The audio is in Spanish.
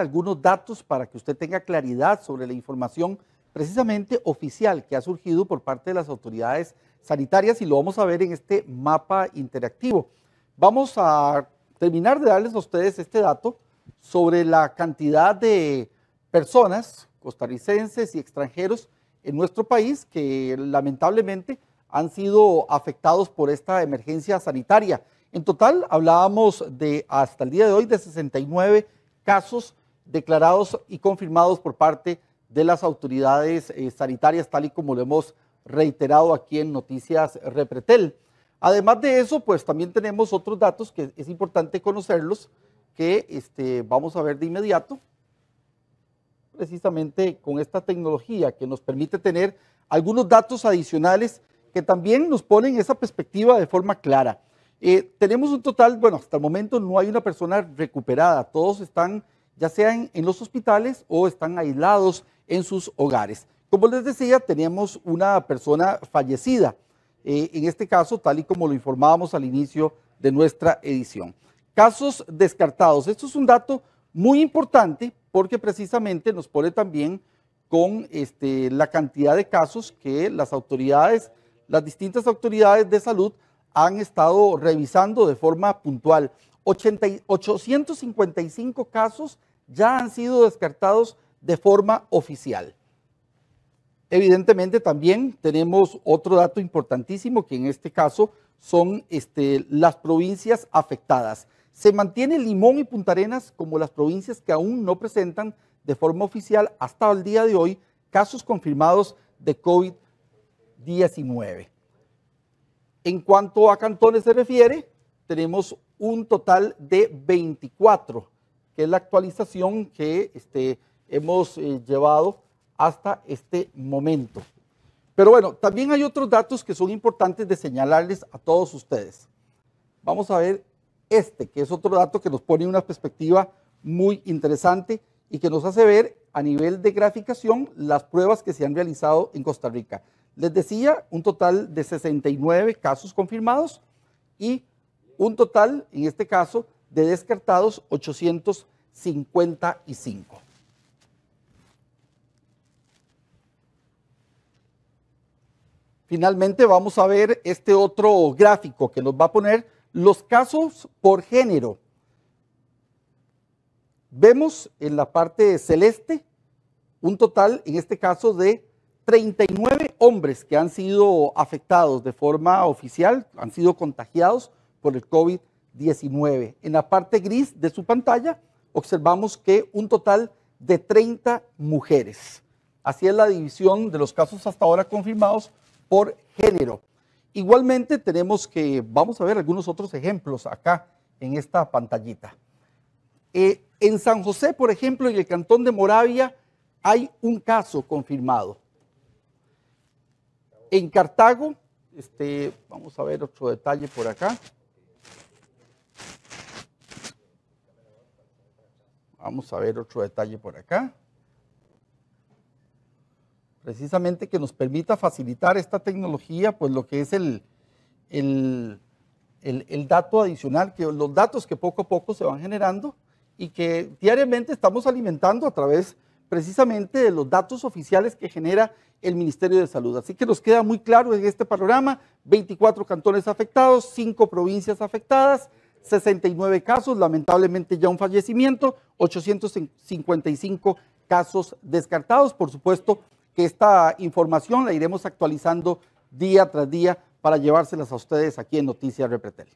algunos datos para que usted tenga claridad sobre la información precisamente oficial que ha surgido por parte de las autoridades sanitarias y lo vamos a ver en este mapa interactivo. Vamos a terminar de darles a ustedes este dato sobre la cantidad de personas costarricenses y extranjeros en nuestro país que lamentablemente han sido afectados por esta emergencia sanitaria. En total hablábamos de hasta el día de hoy de 69 casos declarados y confirmados por parte de las autoridades eh, sanitarias, tal y como lo hemos reiterado aquí en Noticias Repretel. Además de eso, pues también tenemos otros datos que es importante conocerlos, que este, vamos a ver de inmediato, precisamente con esta tecnología que nos permite tener algunos datos adicionales que también nos ponen esa perspectiva de forma clara. Eh, tenemos un total, bueno, hasta el momento no hay una persona recuperada, todos están ya sean en los hospitales o están aislados en sus hogares. Como les decía, teníamos una persona fallecida, eh, en este caso, tal y como lo informábamos al inicio de nuestra edición. Casos descartados. Esto es un dato muy importante porque precisamente nos pone también con este, la cantidad de casos que las autoridades, las distintas autoridades de salud han estado revisando de forma puntual. 855 casos ya han sido descartados de forma oficial. Evidentemente también tenemos otro dato importantísimo que en este caso son este, las provincias afectadas. Se mantiene Limón y Punta Arenas como las provincias que aún no presentan de forma oficial hasta el día de hoy casos confirmados de COVID-19. En cuanto a cantones se refiere, tenemos un total de 24 que es la actualización que este, hemos eh, llevado hasta este momento. Pero bueno, también hay otros datos que son importantes de señalarles a todos ustedes. Vamos a ver este, que es otro dato que nos pone una perspectiva muy interesante y que nos hace ver a nivel de graficación las pruebas que se han realizado en Costa Rica. Les decía, un total de 69 casos confirmados y un total, en este caso, de descartados 855. Finalmente vamos a ver este otro gráfico que nos va a poner los casos por género. Vemos en la parte celeste un total, en este caso, de 39 hombres que han sido afectados de forma oficial, han sido contagiados por el COVID-19. 19. En la parte gris de su pantalla observamos que un total de 30 mujeres. Así es la división de los casos hasta ahora confirmados por género. Igualmente tenemos que, vamos a ver algunos otros ejemplos acá en esta pantallita. Eh, en San José, por ejemplo, en el cantón de Moravia, hay un caso confirmado. En Cartago, este, vamos a ver otro detalle por acá. Vamos a ver otro detalle por acá. Precisamente que nos permita facilitar esta tecnología, pues lo que es el, el, dato adicional, que los datos que poco a poco se van generando y que diariamente estamos alimentando a través precisamente de los datos oficiales que genera el Ministerio de Salud. Así que nos queda muy claro en este panorama, 24 cantones afectados, 5 provincias afectadas, 69 casos, lamentablemente ya un fallecimiento, 855 casos descartados. Por supuesto que esta información la iremos actualizando día tras día para llevárselas a ustedes aquí en Noticias Repretel.